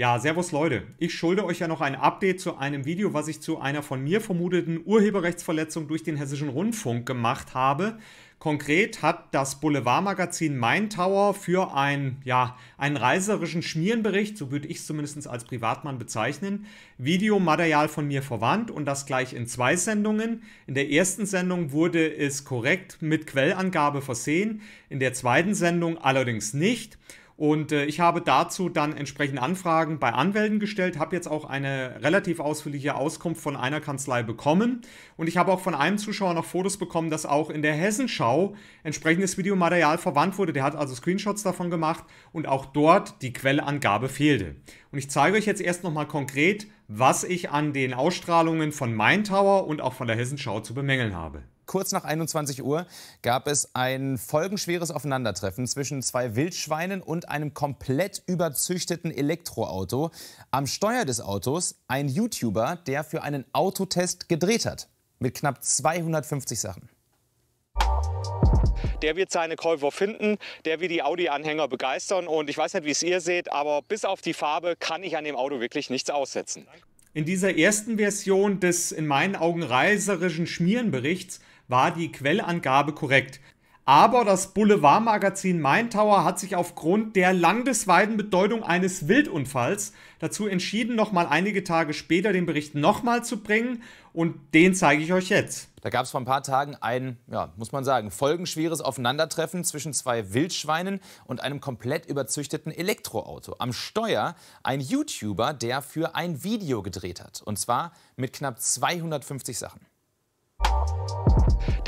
Ja, servus Leute. Ich schulde euch ja noch ein Update zu einem Video, was ich zu einer von mir vermuteten Urheberrechtsverletzung durch den Hessischen Rundfunk gemacht habe. Konkret hat das Boulevardmagazin Main Tower für ein, ja, einen reiserischen Schmierenbericht, so würde ich es zumindest als Privatmann bezeichnen, Videomaterial von mir verwandt und das gleich in zwei Sendungen. In der ersten Sendung wurde es korrekt mit Quellangabe versehen, in der zweiten Sendung allerdings nicht. Und äh, ich habe dazu dann entsprechend Anfragen bei Anwälten gestellt, habe jetzt auch eine relativ ausführliche Auskunft von einer Kanzlei bekommen. Und ich habe auch von einem Zuschauer noch Fotos bekommen, dass auch in der Hessenschau entsprechendes Videomaterial verwandt wurde. Der hat also Screenshots davon gemacht und auch dort die Quellangabe fehlte. Und ich zeige euch jetzt erst nochmal konkret, was ich an den Ausstrahlungen von Main Tower und auch von der Hessenschau zu bemängeln habe kurz nach 21 Uhr gab es ein folgenschweres Aufeinandertreffen zwischen zwei Wildschweinen und einem komplett überzüchteten Elektroauto. Am Steuer des Autos ein YouTuber, der für einen Autotest gedreht hat. Mit knapp 250 Sachen. Der wird seine Käufer finden, der wird die Audi-Anhänger begeistern. Und ich weiß nicht, wie es ihr seht, aber bis auf die Farbe kann ich an dem Auto wirklich nichts aussetzen. In dieser ersten Version des in meinen Augen reiserischen Schmierenberichts war die Quellangabe korrekt. Aber das Boulevardmagazin Main-Tower hat sich aufgrund der landesweiten Bedeutung eines Wildunfalls dazu entschieden, nochmal einige Tage später den Bericht nochmal zu bringen. Und den zeige ich euch jetzt. Da gab es vor ein paar Tagen ein, ja, muss man sagen, folgenschweres Aufeinandertreffen zwischen zwei Wildschweinen und einem komplett überzüchteten Elektroauto. Am Steuer ein YouTuber, der für ein Video gedreht hat. Und zwar mit knapp 250 Sachen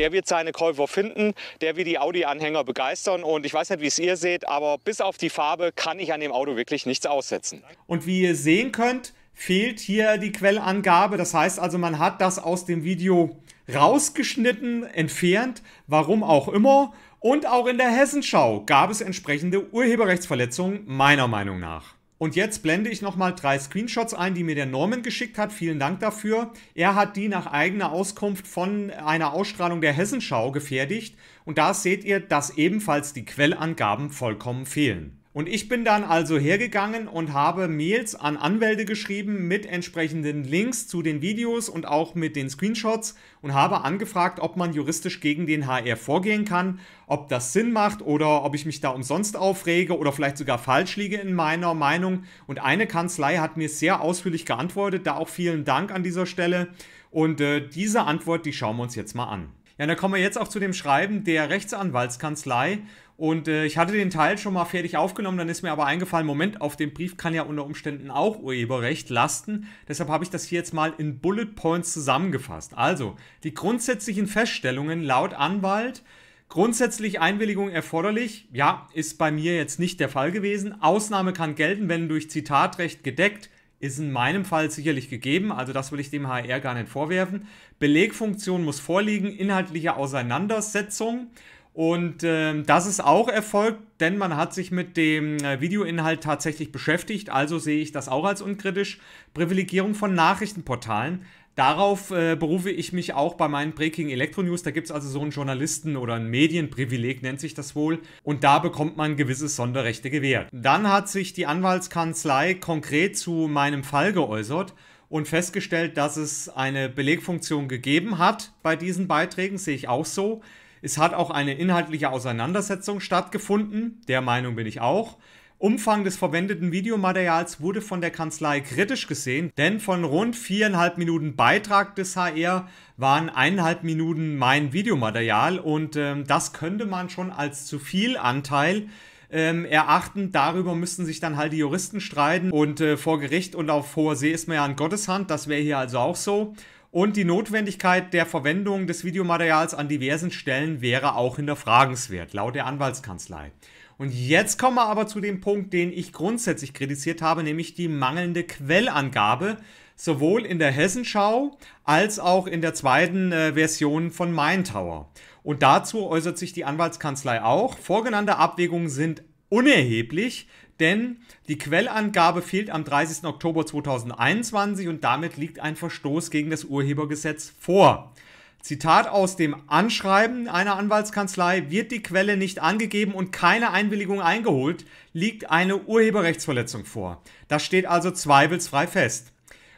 der wird seine Käufer finden, der wird die Audi-Anhänger begeistern. Und ich weiß nicht, wie es ihr seht, aber bis auf die Farbe kann ich an dem Auto wirklich nichts aussetzen. Und wie ihr sehen könnt, fehlt hier die Quellangabe. Das heißt also, man hat das aus dem Video rausgeschnitten, entfernt, warum auch immer. Und auch in der Hessenschau gab es entsprechende Urheberrechtsverletzungen, meiner Meinung nach. Und jetzt blende ich nochmal drei Screenshots ein, die mir der Norman geschickt hat. Vielen Dank dafür. Er hat die nach eigener Auskunft von einer Ausstrahlung der Hessenschau gefertigt. Und da seht ihr, dass ebenfalls die Quellangaben vollkommen fehlen. Und ich bin dann also hergegangen und habe Mails an Anwälte geschrieben mit entsprechenden Links zu den Videos und auch mit den Screenshots und habe angefragt, ob man juristisch gegen den HR vorgehen kann, ob das Sinn macht oder ob ich mich da umsonst aufrege oder vielleicht sogar falsch liege in meiner Meinung. Und eine Kanzlei hat mir sehr ausführlich geantwortet, da auch vielen Dank an dieser Stelle. Und äh, diese Antwort, die schauen wir uns jetzt mal an. Ja, dann kommen wir jetzt auch zu dem Schreiben der Rechtsanwaltskanzlei. Und äh, ich hatte den Teil schon mal fertig aufgenommen, dann ist mir aber eingefallen, Moment, auf dem Brief kann ja unter Umständen auch Urheberrecht lasten. Deshalb habe ich das hier jetzt mal in Bullet Points zusammengefasst. Also, die grundsätzlichen Feststellungen laut Anwalt. Grundsätzlich Einwilligung erforderlich, ja, ist bei mir jetzt nicht der Fall gewesen. Ausnahme kann gelten, wenn durch Zitatrecht gedeckt, ist in meinem Fall sicherlich gegeben, also das will ich dem HR gar nicht vorwerfen. Belegfunktion muss vorliegen, inhaltliche Auseinandersetzung. Und äh, das ist auch erfolgt, denn man hat sich mit dem äh, Videoinhalt tatsächlich beschäftigt, also sehe ich das auch als unkritisch. Privilegierung von Nachrichtenportalen Darauf äh, berufe ich mich auch bei meinen Breaking Electro News. Da gibt es also so einen Journalisten- oder ein Medienprivileg, nennt sich das wohl. Und da bekommt man gewisse Sonderrechte gewährt. Dann hat sich die Anwaltskanzlei konkret zu meinem Fall geäußert und festgestellt, dass es eine Belegfunktion gegeben hat bei diesen Beiträgen, sehe ich auch so. Es hat auch eine inhaltliche Auseinandersetzung stattgefunden, der Meinung bin ich auch. Umfang des verwendeten Videomaterials wurde von der Kanzlei kritisch gesehen, denn von rund viereinhalb Minuten Beitrag des HR waren eineinhalb Minuten mein Videomaterial und ähm, das könnte man schon als zu viel Anteil ähm, erachten. Darüber müssten sich dann halt die Juristen streiten und äh, vor Gericht und auf hoher See ist man ja in Gottes Hand, das wäre hier also auch so. Und die Notwendigkeit der Verwendung des Videomaterials an diversen Stellen wäre auch hinterfragenswert, laut der Anwaltskanzlei. Und jetzt kommen wir aber zu dem Punkt, den ich grundsätzlich kritisiert habe, nämlich die mangelnde Quellangabe, sowohl in der Hessenschau als auch in der zweiten äh, Version von Main Tower. Und dazu äußert sich die Anwaltskanzlei auch. Vorgenannte Abwägungen sind unerheblich, denn die Quellangabe fehlt am 30. Oktober 2021 und damit liegt ein Verstoß gegen das Urhebergesetz vor. Zitat aus dem Anschreiben einer Anwaltskanzlei, wird die Quelle nicht angegeben und keine Einwilligung eingeholt, liegt eine Urheberrechtsverletzung vor. Das steht also zweifelsfrei fest.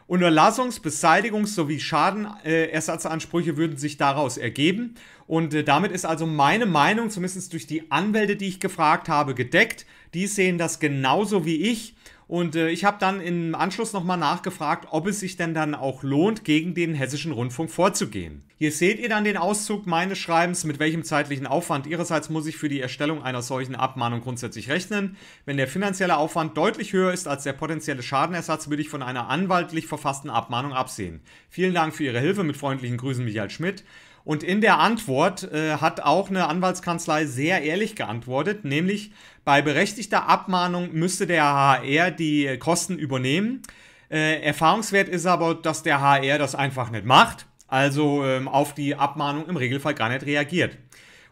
Unterlassungs-, Beseitigungs- sowie Schadenersatzansprüche würden sich daraus ergeben. Und äh, damit ist also meine Meinung, zumindest durch die Anwälte, die ich gefragt habe, gedeckt. Die sehen das genauso wie ich. Und äh, ich habe dann im Anschluss nochmal nachgefragt, ob es sich denn dann auch lohnt, gegen den hessischen Rundfunk vorzugehen. Hier seht ihr dann den Auszug meines Schreibens, mit welchem zeitlichen Aufwand ihrerseits muss ich für die Erstellung einer solchen Abmahnung grundsätzlich rechnen. Wenn der finanzielle Aufwand deutlich höher ist als der potenzielle Schadenersatz, würde ich von einer anwaltlich verfassten Abmahnung absehen. Vielen Dank für Ihre Hilfe. Mit freundlichen Grüßen, Michael Schmidt. Und in der Antwort äh, hat auch eine Anwaltskanzlei sehr ehrlich geantwortet, nämlich bei berechtigter Abmahnung müsste der HR die Kosten übernehmen. Äh, erfahrungswert ist aber, dass der HR das einfach nicht macht, also ähm, auf die Abmahnung im Regelfall gar nicht reagiert.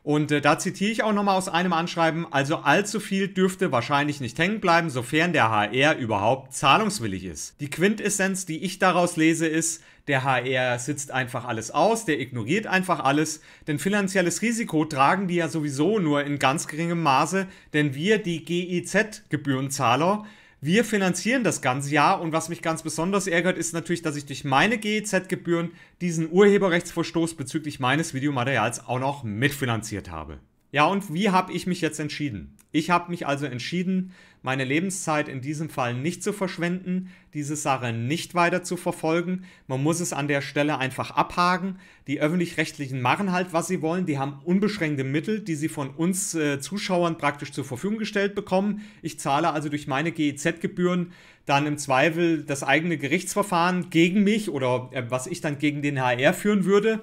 Und äh, da zitiere ich auch nochmal aus einem Anschreiben, also allzu viel dürfte wahrscheinlich nicht hängen bleiben, sofern der HR überhaupt zahlungswillig ist. Die Quintessenz, die ich daraus lese, ist, der HR sitzt einfach alles aus, der ignoriert einfach alles, denn finanzielles Risiko tragen die ja sowieso nur in ganz geringem Maße, denn wir, die giz gebührenzahler wir finanzieren das ganze Jahr und was mich ganz besonders ärgert, ist natürlich, dass ich durch meine GEZ-Gebühren diesen Urheberrechtsverstoß bezüglich meines Videomaterials auch noch mitfinanziert habe. Ja, und wie habe ich mich jetzt entschieden? Ich habe mich also entschieden, meine Lebenszeit in diesem Fall nicht zu verschwenden, diese Sache nicht weiter zu verfolgen. Man muss es an der Stelle einfach abhaken. Die öffentlich-rechtlichen machen halt, was sie wollen. Die haben unbeschränkte Mittel, die sie von uns äh, Zuschauern praktisch zur Verfügung gestellt bekommen. Ich zahle also durch meine GEZ-Gebühren dann im Zweifel das eigene Gerichtsverfahren gegen mich oder äh, was ich dann gegen den HR führen würde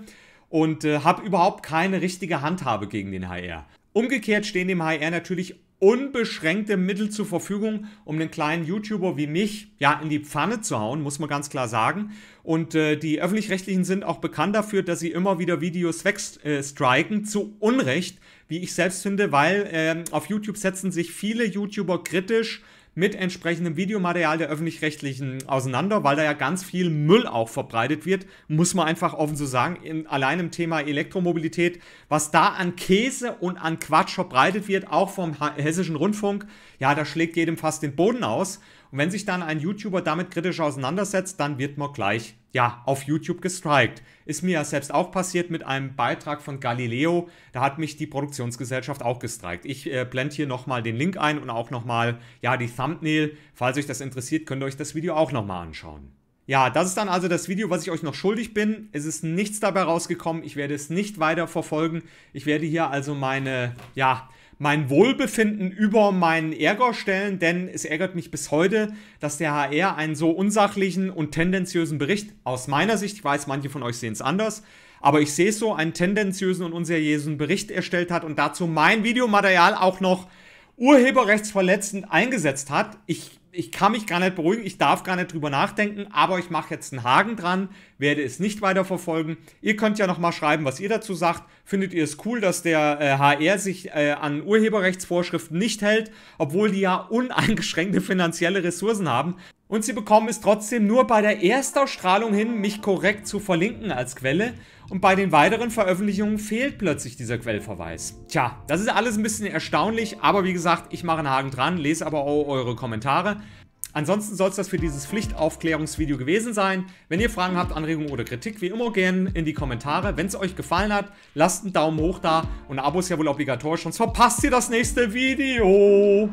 und äh, habe überhaupt keine richtige Handhabe gegen den HR. Umgekehrt stehen dem HR natürlich unbeschränkte Mittel zur Verfügung, um einen kleinen YouTuber wie mich ja in die Pfanne zu hauen, muss man ganz klar sagen. Und äh, die öffentlich-rechtlichen sind auch bekannt dafür, dass sie immer wieder Videos wegstriken, zu Unrecht, wie ich selbst finde, weil äh, auf YouTube setzen sich viele YouTuber kritisch mit entsprechendem Videomaterial der öffentlich-rechtlichen auseinander, weil da ja ganz viel Müll auch verbreitet wird, muss man einfach offen so sagen, in, allein im Thema Elektromobilität, was da an Käse und an Quatsch verbreitet wird, auch vom hessischen Rundfunk, ja, da schlägt jedem fast den Boden aus. Und wenn sich dann ein YouTuber damit kritisch auseinandersetzt, dann wird man gleich ja, auf YouTube gestrikt. Ist mir ja selbst auch passiert mit einem Beitrag von Galileo. Da hat mich die Produktionsgesellschaft auch gestrikt. Ich äh, blende hier nochmal den Link ein und auch nochmal, ja, die Thumbnail. Falls euch das interessiert, könnt ihr euch das Video auch nochmal anschauen. Ja, das ist dann also das Video, was ich euch noch schuldig bin. Es ist nichts dabei rausgekommen. Ich werde es nicht weiter verfolgen. Ich werde hier also meine, ja, mein Wohlbefinden über meinen Ärger stellen, denn es ärgert mich bis heute, dass der HR einen so unsachlichen und tendenziösen Bericht aus meiner Sicht, ich weiß, manche von euch sehen es anders, aber ich sehe es so, einen tendenziösen und unseriösen Bericht erstellt hat und dazu mein Videomaterial auch noch urheberrechtsverletzend eingesetzt hat. Ich ich kann mich gar nicht beruhigen, ich darf gar nicht drüber nachdenken, aber ich mache jetzt einen Haken dran, werde es nicht weiter verfolgen. Ihr könnt ja nochmal schreiben, was ihr dazu sagt. Findet ihr es cool, dass der äh, HR sich äh, an Urheberrechtsvorschriften nicht hält, obwohl die ja uneingeschränkte finanzielle Ressourcen haben? Und sie bekommen es trotzdem nur bei der Erstausstrahlung hin, mich korrekt zu verlinken als Quelle. Und bei den weiteren Veröffentlichungen fehlt plötzlich dieser Quellverweis. Tja, das ist alles ein bisschen erstaunlich, aber wie gesagt, ich mache einen Haken dran, lese aber auch eure Kommentare. Ansonsten soll es das für dieses Pflichtaufklärungsvideo gewesen sein. Wenn ihr Fragen habt, Anregungen oder Kritik, wie immer gerne in die Kommentare. Wenn es euch gefallen hat, lasst einen Daumen hoch da und ein Abo ist ja wohl obligatorisch, sonst verpasst ihr das nächste Video.